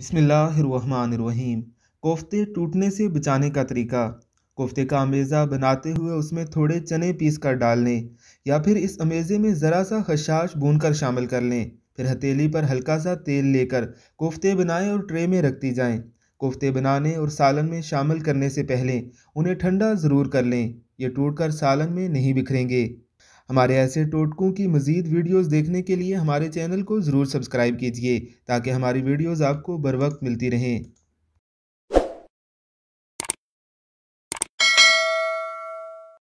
बिसमीम कोफ्ते टूटने से बचाने का तरीका कोफ्ते का अमेज़ा बनाते हुए उसमें थोड़े चने पीस कर डाल लें या फिर इस अमेज़े में ज़रा सा खशाश भून कर शामिल कर लें फिर हथेली पर हल्का सा तेल लेकर कोफ्ते बनाएं और ट्रे में रखती जाएं। कोफ्ते बनाने और सालन में शामिल करने से पहले उन्हें ठंडा ज़रूर कर लें ये टूट कर सालन में नहीं बिखरेंगे हमारे ऐसे टोटकों की मज़ीद वीडियोस देखने के लिए हमारे चैनल को ज़रूर सब्सक्राइब कीजिए ताकि हमारी वीडियोस आपको बर वक्त मिलती रहें